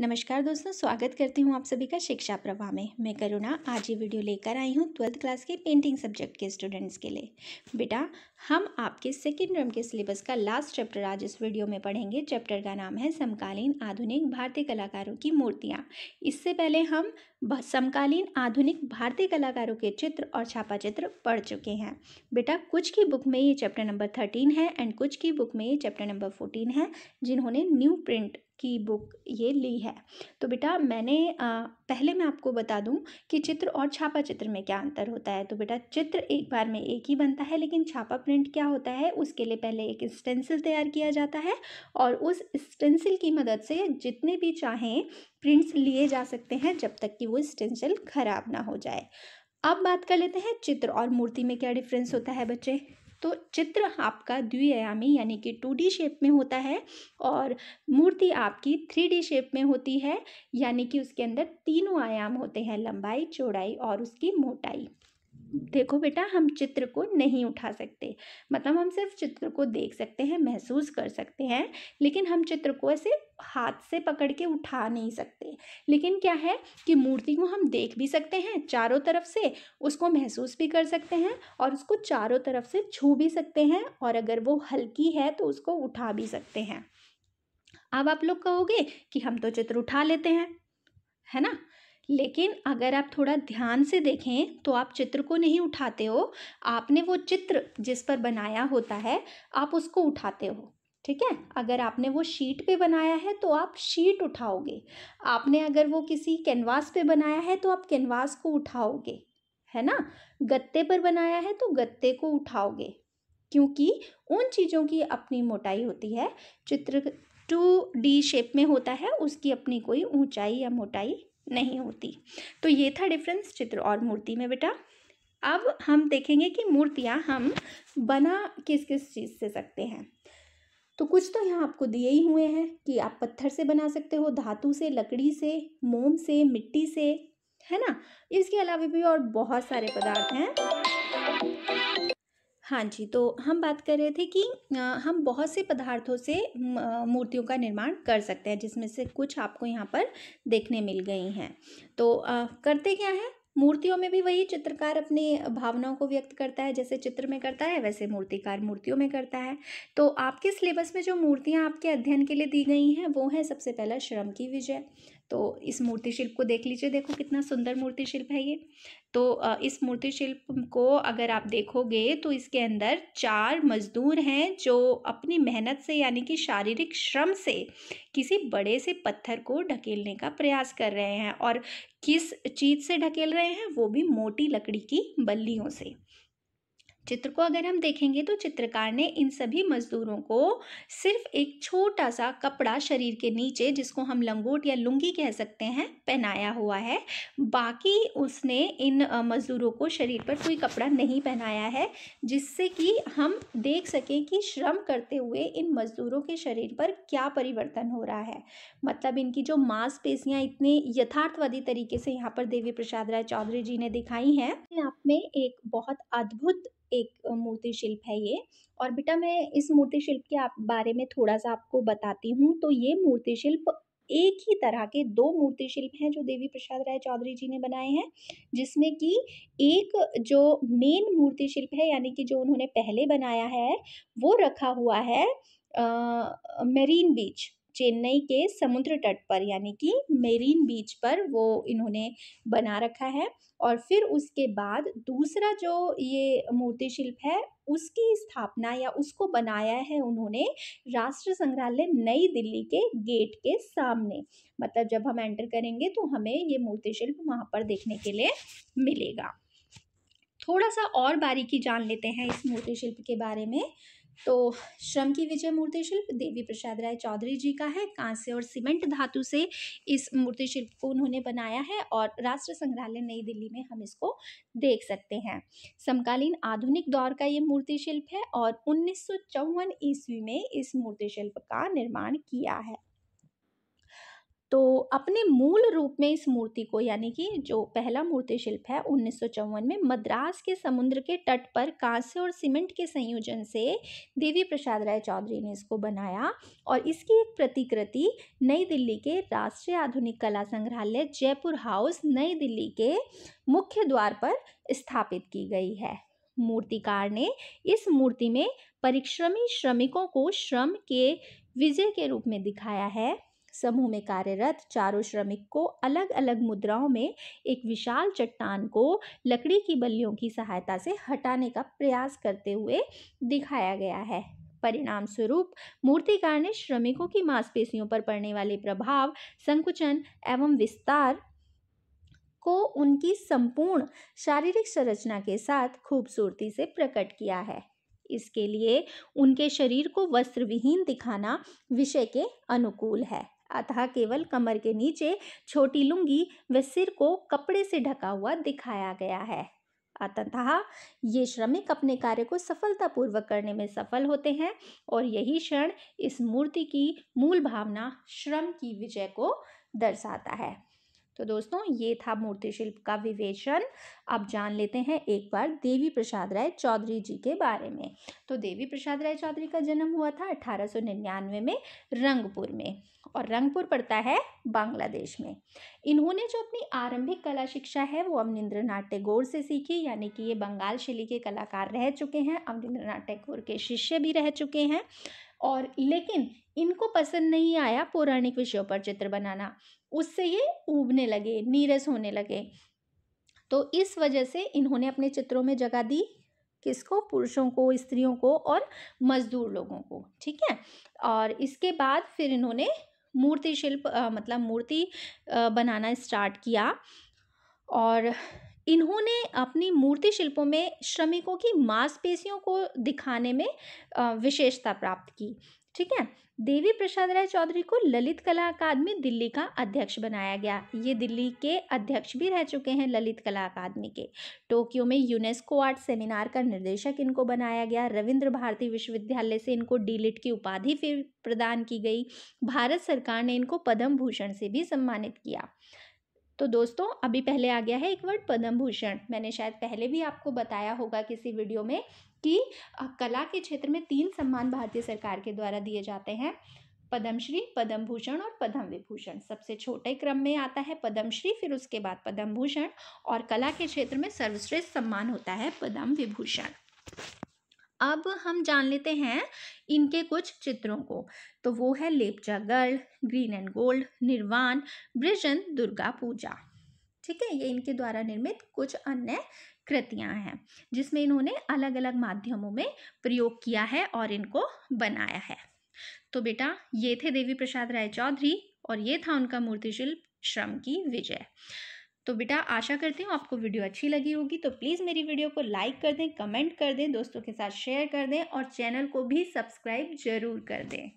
नमस्कार दोस्तों स्वागत करती हूँ आप सभी का शिक्षा प्रवाह में मैं करुणा आज ये वीडियो लेकर आई हूँ ट्वेल्थ क्लास के पेंटिंग सब्जेक्ट के स्टूडेंट्स के लिए बेटा हम आपके सेकेंड टर्म के सिलेबस का लास्ट चैप्टर आज इस वीडियो में पढ़ेंगे चैप्टर का नाम है समकालीन आधुनिक भारतीय कलाकारों की मूर्तियाँ इससे पहले हम समकालीन आधुनिक भारतीय कलाकारों के चित्र और छापा चित्र पढ़ चुके हैं बेटा कुछ की बुक में ये चैप्टर नंबर थर्टीन है एंड कुछ की बुक में ये चैप्टर नंबर फोर्टीन है जिन्होंने न्यू प्रिंट की बुक ये ली है तो बेटा मैंने पहले मैं आपको बता दूं कि चित्र और छापा चित्र में क्या अंतर होता है तो बेटा चित्र एक बार में एक ही बनता है लेकिन छापा प्रिंट क्या होता है उसके लिए पहले एक स्टेंसिल तैयार किया जाता है और उस स्टेंसिल की मदद से जितने भी चाहें प्रिंट्स लिए जा सकते हैं जब तक कि वो स्टेंसिल ख़राब ना हो जाए अब बात कर लेते हैं चित्र और मूर्ति में क्या डिफरेंस होता है बच्चे तो चित्र आपका द्विआयामी यानी कि टू शेप में होता है और मूर्ति आपकी थ्री शेप में होती है यानी कि उसके अंदर तीनों आयाम होते हैं लंबाई चौड़ाई और उसकी मोटाई देखो बेटा हम चित्र को नहीं उठा सकते मतलब हम सिर्फ चित्र को देख सकते हैं महसूस कर सकते हैं लेकिन हम चित्र को ऐसे हाथ से पकड़ के उठा नहीं सकते लेकिन क्या है कि मूर्ति को हम देख भी सकते हैं चारों तरफ से उसको महसूस भी कर सकते हैं और उसको चारों तरफ से छू भी सकते हैं और अगर वो हल्की है तो उसको उठा भी सकते हैं अब आप लोग कहोगे कि हम तो चित्र उठा लेते हैं है ना लेकिन अगर आप थोड़ा ध्यान से देखें तो आप चित्र को नहीं उठाते हो आपने वो चित्र जिस पर बनाया होता है आप उसको उठाते हो ठीक है अगर आपने वो शीट पे बनाया है तो आप शीट उठाओगे आपने अगर वो किसी कैनवास पे बनाया है तो आप कैनवास को उठाओगे है ना गत्ते पर बनाया है तो गत्ते को उठाओगे क्योंकि उन चीज़ों की अपनी मोटाई होती है चित्र टू डी शेप में होता है उसकी अपनी कोई ऊंचाई या मोटाई नहीं होती तो ये था डिफरेंस चित्र और मूर्ति में बेटा अब हम देखेंगे कि मूर्तियाँ हम बना किस किस चीज़ से सकते हैं तो कुछ तो यहाँ आपको दिए ही हुए हैं कि आप पत्थर से बना सकते हो धातु से लकड़ी से मोम से मिट्टी से है ना इसके अलावा भी और बहुत सारे पदार्थ हैं हाँ जी तो हम बात कर रहे थे कि हम बहुत से पदार्थों से मूर्तियों का निर्माण कर सकते हैं जिसमें से कुछ आपको यहाँ पर देखने मिल गई हैं तो करते क्या हैं मूर्तियों में भी वही चित्रकार अपनी भावनाओं को व्यक्त करता है जैसे चित्र में करता है वैसे मूर्तिकार मूर्तियों में करता है तो आपके सिलेबस में जो मूर्तियाँ आपके अध्ययन के लिए दी गई हैं वो हैं सबसे पहला श्रम की विजय तो इस मूर्ति शिल्प को देख लीजिए देखो कितना सुंदर मूर्ति शिल्प है ये तो इस मूर्ति शिल्प को अगर आप देखोगे तो इसके अंदर चार मजदूर हैं जो अपनी मेहनत से यानी कि शारीरिक श्रम से किसी बड़े से पत्थर को ढकेलने का प्रयास कर रहे हैं और किस चीज़ से ढकेल रहे हैं वो भी मोटी लकड़ी की बल्लियों से चित्र को अगर हम देखेंगे तो चित्रकार ने इन सभी मजदूरों को सिर्फ एक छोटा सा कपड़ा शरीर के नीचे जिसको हम लंगोट या लुंगी कह सकते हैं पहनाया हुआ है बाकी उसने इन मजदूरों को शरीर पर कोई कपड़ा नहीं पहनाया है जिससे कि हम देख सकें कि श्रम करते हुए इन मजदूरों के शरीर पर क्या परिवर्तन हो रहा है मतलब इनकी जो मांसपेशियाँ इतने यथार्थवादी तरीके से यहाँ पर देवी प्रसाद राय चौधरी जी ने दिखाई हैं आप में एक बहुत अद्भुत एक मूर्ति शिल्प है ये और बेटा मैं इस मूर्ति शिल्प के आप बारे में थोड़ा सा आपको बताती हूँ तो ये मूर्ति शिल्प एक ही तरह के दो मूर्ति शिल्प हैं जो देवी प्रसाद राय चौधरी जी ने बनाए हैं जिसमें कि एक जो मेन मूर्ति शिल्प है यानी कि जो उन्होंने पहले बनाया है वो रखा हुआ है मेरीन बीच चेन्नई के समुद्र तट पर यानी कि मेरीन बीच पर वो इन्होंने बना रखा है और फिर उसके बाद दूसरा जो ये मूर्ति शिल्प है उसकी स्थापना या उसको बनाया है उन्होंने राष्ट्र संग्रहालय नई दिल्ली के गेट के सामने मतलब जब हम एंटर करेंगे तो हमें ये मूर्ति शिल्प वहाँ पर देखने के लिए मिलेगा थोड़ा सा और बारीकी जान लेते हैं इस मूर्ति शिल्प के बारे में तो श्रम की विजय मूर्ति शिल्प देवी प्रसाद राय चौधरी जी का है कांस्य और सीमेंट धातु से इस मूर्ति शिल्प को उन्होंने बनाया है और राष्ट्र संग्रहालय नई दिल्ली में हम इसको देख सकते हैं समकालीन आधुनिक दौर का ये मूर्ति शिल्प है और उन्नीस ईस्वी में इस मूर्ति शिल्प का निर्माण किया है तो अपने मूल रूप में इस मूर्ति को यानी कि जो पहला मूर्ति शिल्प है उन्नीस में मद्रास के समुद्र के तट पर कांसे और सीमेंट के संयोजन से देवी प्रसाद राय चौधरी ने इसको बनाया और इसकी एक प्रतिकृति नई दिल्ली के राष्ट्रीय आधुनिक कला संग्रहालय जयपुर हाउस नई दिल्ली के मुख्य द्वार पर स्थापित की गई है मूर्तिकार ने इस मूर्ति में परिश्रमी श्रमिकों को श्रम के विजय के रूप में दिखाया है समूह में कार्यरत चारों श्रमिक को अलग अलग मुद्राओं में एक विशाल चट्टान को लकड़ी की बल्लियों की सहायता से हटाने का प्रयास करते हुए दिखाया गया है परिणाम स्वरूप मूर्तिकार ने श्रमिकों की मांसपेशियों पर पड़ने वाले प्रभाव संकुचन एवं विस्तार को उनकी संपूर्ण शारीरिक संरचना के साथ खूबसूरती से प्रकट किया है इसके लिए उनके शरीर को वस्त्रविहीन दिखाना विषय के अनुकूल है अतः केवल कमर के नीचे छोटी लुंगी व सिर को कपड़े से ढका हुआ दिखाया गया है अतः ये श्रमिक अपने कार्य को सफलतापूर्वक करने में सफल होते हैं और यही क्षण इस मूर्ति की मूल भावना श्रम की विजय को दर्शाता है तो दोस्तों ये था मूर्ति शिल्प का विवेचन अब जान लेते हैं एक बार देवी प्रसाद राय चौधरी जी के बारे में तो देवी प्रसाद राय चौधरी का जन्म हुआ था 1899 में रंगपुर में और रंगपुर पड़ता है बांग्लादेश में इन्होंने जो अपनी आरंभिक कला शिक्षा है वो अवनिंद्र नाथ टैगोर से सीखी यानी कि ये बंगाल शैली के कलाकार रह चुके हैं अमनिंद्र नाथ टैगोर के शिष्य भी रह चुके हैं और लेकिन इनको पसंद नहीं आया पौराणिक विषयों पर चित्र बनाना उससे ये उबने लगे नीरस होने लगे तो इस वजह से इन्होंने अपने चित्रों में जगह दी किसको पुरुषों को स्त्रियों को और मजदूर लोगों को ठीक है और इसके बाद फिर इन्होंने मूर्ति शिल्प आ, मतलब मूर्ति बनाना स्टार्ट किया और इन्होंने अपनी मूर्ति शिल्पों में श्रमिकों की मांसपेशियों को दिखाने में विशेषता प्राप्त की ठीक है देवी प्रसाद राय चौधरी को ललित कला अकादमी दिल्ली का अध्यक्ष बनाया गया ये दिल्ली के अध्यक्ष भी रह चुके हैं ललित कला अकादमी के टोक्यो में यूनेस्को आर्ट सेमिनार का निर्देशक इनको बनाया गया रविंद्र भारती विश्वविद्यालय से इनको डीलिट की उपाधि फिर प्रदान की गई भारत सरकार ने इनको पद्म भूषण से भी सम्मानित किया तो दोस्तों अभी पहले आ गया है एक वर्ड पद्म भूषण मैंने शायद पहले भी आपको बताया होगा किसी वीडियो में कि कला के क्षेत्र में तीन सम्मान भारतीय सरकार के द्वारा दिए जाते हैं पद्मश्री पद्म भूषण और पद्म विभूषण सबसे छोटे क्रम में आता है पद्मश्री फिर उसके बाद पद्म भूषण और कला के क्षेत्र में सर्वश्रेष्ठ सम्मान होता है पद्म विभूषण अब हम जान लेते हैं इनके कुछ चित्रों को तो वो है Lepcha girl green and gold निर्वाण ब्रिजन दुर्गा पूजा ठीक है ये इनके द्वारा निर्मित कुछ अन्य कृतियां हैं जिसमें इन्होंने अलग अलग माध्यमों में प्रयोग किया है और इनको बनाया है तो बेटा ये थे देवी प्रसाद राय चौधरी और ये था उनका मूर्तिशिल्प श्रम की विजय तो बेटा आशा करती हूँ आपको वीडियो अच्छी लगी होगी तो प्लीज़ मेरी वीडियो को लाइक कर दें कमेंट कर दें दोस्तों के साथ शेयर कर दें और चैनल को भी सब्सक्राइब ज़रूर कर दें